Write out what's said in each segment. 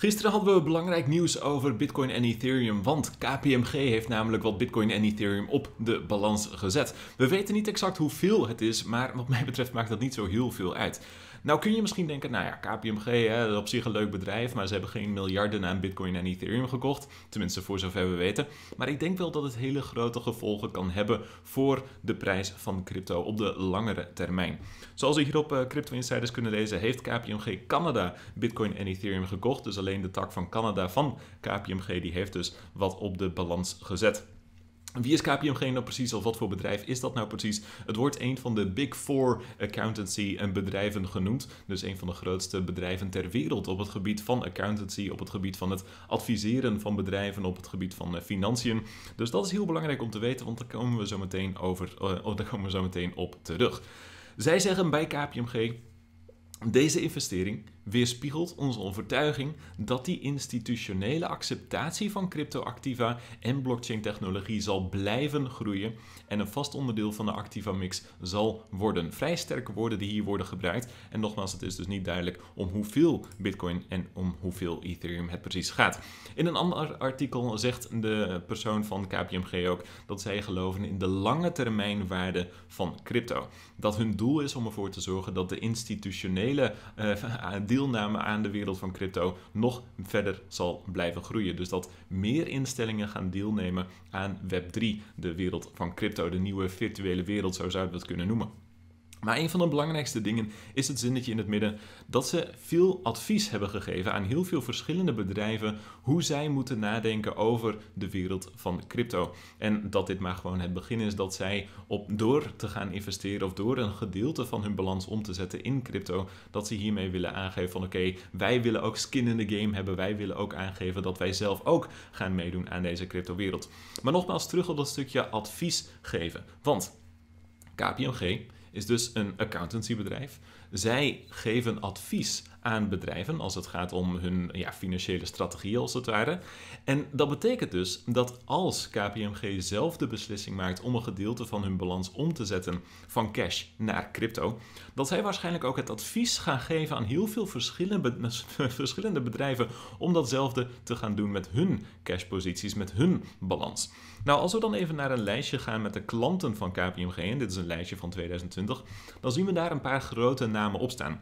Gisteren hadden we belangrijk nieuws over Bitcoin en Ethereum, want KPMG heeft namelijk wat Bitcoin en Ethereum op de balans gezet. We weten niet exact hoeveel het is, maar wat mij betreft maakt dat niet zo heel veel uit. Nou kun je misschien denken, nou ja, KPMG hè, op zich een leuk bedrijf, maar ze hebben geen miljarden aan Bitcoin en Ethereum gekocht. Tenminste, voor zover we weten. Maar ik denk wel dat het hele grote gevolgen kan hebben voor de prijs van crypto op de langere termijn. Zoals we hier op eh, Crypto Insiders kunnen lezen, heeft KPMG Canada Bitcoin en Ethereum gekocht. Dus alleen alleen de tak van Canada van KPMG die heeft dus wat op de balans gezet. Wie is KPMG nou precies of wat voor bedrijf is dat nou precies? Het wordt een van de Big Four accountancy en bedrijven genoemd. Dus een van de grootste bedrijven ter wereld op het gebied van accountancy, op het gebied van het adviseren van bedrijven, op het gebied van eh, financiën. Dus dat is heel belangrijk om te weten, want daar komen we zo meteen, over, uh, daar komen we zo meteen op terug. Zij zeggen bij KPMG, deze investering weerspiegelt onze overtuiging dat die institutionele acceptatie van cryptoactiva en blockchain-technologie zal blijven groeien en een vast onderdeel van de activa-mix zal worden. Vrij sterke woorden die hier worden gebruikt. En nogmaals, het is dus niet duidelijk om hoeveel Bitcoin en om hoeveel Ethereum het precies gaat. In een ander artikel zegt de persoon van KPMG ook dat zij geloven in de lange termijn waarde van crypto. Dat hun doel is om ervoor te zorgen dat de institutionele uh, deelname aan de wereld van crypto nog verder zal blijven groeien. Dus dat meer instellingen gaan deelnemen aan Web3, de wereld van crypto, de nieuwe virtuele wereld, zo zou we het kunnen noemen. Maar een van de belangrijkste dingen is het zinnetje in het midden dat ze veel advies hebben gegeven aan heel veel verschillende bedrijven hoe zij moeten nadenken over de wereld van crypto. En dat dit maar gewoon het begin is dat zij op door te gaan investeren of door een gedeelte van hun balans om te zetten in crypto, dat ze hiermee willen aangeven van oké, wij willen ook skin in the game hebben, wij willen ook aangeven dat wij zelf ook gaan meedoen aan deze crypto wereld. Maar nogmaals terug op dat stukje advies geven, want KPMG is dus een accountancybedrijf. Zij geven advies aan bedrijven als het gaat om hun ja, financiële strategie als het ware. En dat betekent dus dat als KPMG zelf de beslissing maakt om een gedeelte van hun balans om te zetten van cash naar crypto, dat zij waarschijnlijk ook het advies gaan geven aan heel veel verschillende, verschillende bedrijven om datzelfde te gaan doen met hun cashposities, met hun balans. Nou, als we dan even naar een lijstje gaan met de klanten van KPMG, en dit is een lijstje van 2020, dan zien we daar een paar grote namen op staan.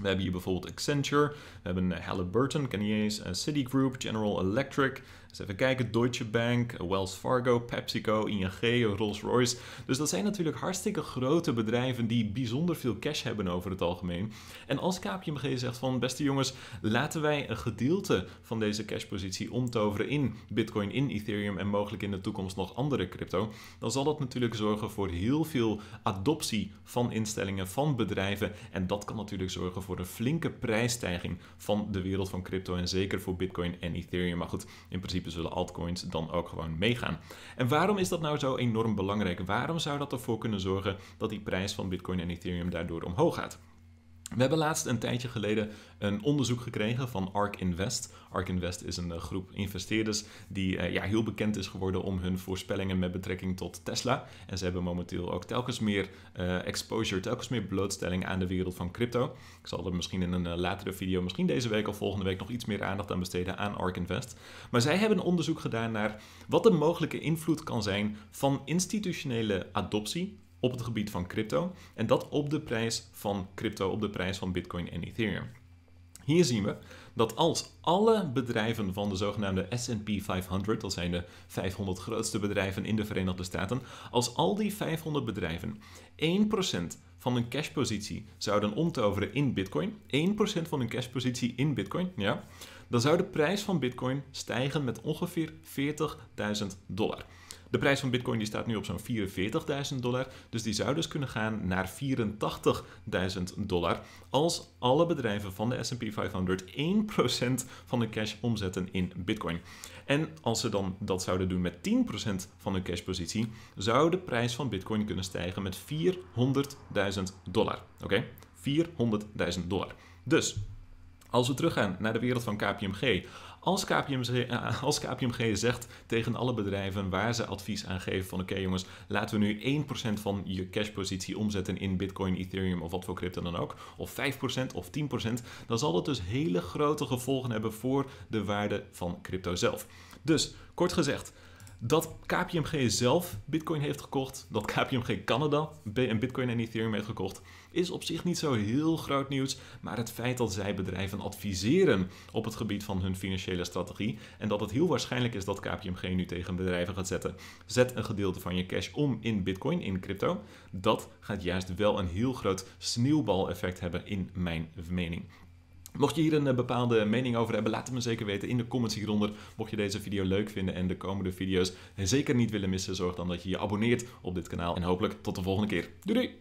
We hebben hier bijvoorbeeld Accenture, we hebben Halliburton, Canier's, eh, Citigroup, General Electric, dus even kijken, Deutsche Bank, Wells Fargo, PepsiCo, ING, Rolls-Royce. Dus dat zijn natuurlijk hartstikke grote bedrijven die bijzonder veel cash hebben over het algemeen. En als KPMG zegt van, beste jongens, laten wij een gedeelte van deze cashpositie omtoveren in Bitcoin, in Ethereum en mogelijk in de toekomst nog andere crypto, dan zal dat natuurlijk zorgen voor heel veel adoptie van instellingen, van bedrijven. En dat kan natuurlijk zorgen voor een flinke prijsstijging van de wereld van crypto en zeker voor Bitcoin en Ethereum. Maar goed, in principe principe zullen altcoins dan ook gewoon meegaan. En waarom is dat nou zo enorm belangrijk? Waarom zou dat ervoor kunnen zorgen dat die prijs van Bitcoin en Ethereum daardoor omhoog gaat? We hebben laatst een tijdje geleden een onderzoek gekregen van ARK Invest. ARK Invest is een eh, groep investeerders die eh, ja, heel bekend is geworden om hun voorspellingen met betrekking tot Tesla. En ze hebben momenteel ook telkens meer eh, exposure, telkens meer blootstelling aan de wereld van crypto. Ik zal er misschien in een latere video, misschien deze week of volgende week, nog iets meer aandacht aan besteden aan ARK Invest. Maar zij hebben een onderzoek gedaan naar wat de mogelijke invloed kan zijn van institutionele adoptie op het gebied van crypto. En dat op de prijs van crypto, op de prijs van Bitcoin en Ethereum. Hier zien we dat als alle bedrijven van de zogenaamde SP 500, dat zijn de 500 grootste bedrijven in de Verenigde Staten, als al die 500 bedrijven 1% van hun cashpositie zouden omtoveren in Bitcoin, 1% van hun cashpositie in Bitcoin, ja, dan zou de prijs van Bitcoin stijgen met ongeveer 40.000 dollar. De prijs van bitcoin die staat nu op zo'n 44.000 dollar. Dus die zou dus kunnen gaan naar 84.000 dollar. Als alle bedrijven van de S&P 500 1% van hun cash omzetten in bitcoin. En als ze dan dat zouden doen met 10% van hun cashpositie, zou de prijs van bitcoin kunnen stijgen met 400.000 dollar. Oké, 400.000 dollar. Dus als we teruggaan naar de wereld van KPMG, als KPMG, eh, eh, als KPMG zegt tegen alle bedrijven waar ze advies aan geven van oké jongens, laten we nu 1% van je cashpositie omzetten in Bitcoin, Ethereum of wat voor crypto dan ook, of 5% of 10%, dan zal dat dus hele grote gevolgen hebben voor de waarde van crypto zelf. Dus kort gezegd, dat KPMG zelf Bitcoin heeft gekocht, dat KPMG Canada Bitcoin en Ethereum heeft gekocht, is op zich niet zo heel groot nieuws. Maar het feit dat zij bedrijven adviseren op het gebied van hun financiële strategie en dat het heel waarschijnlijk is dat KPMG nu tegen bedrijven gaat zetten: zet een gedeelte van je cash om in Bitcoin, in crypto, dat gaat juist wel een heel groot sneeuwbaleffect hebben, in mijn mening. Mocht je hier een eh, bepaalde mening over hebben, laat het me zeker weten in de comments hieronder. Mocht je deze video leuk vinden en de komende video's zeker niet willen missen, zorg dan dat je je abonneert op dit kanaal. En hopelijk tot de volgende keer. Doei doei!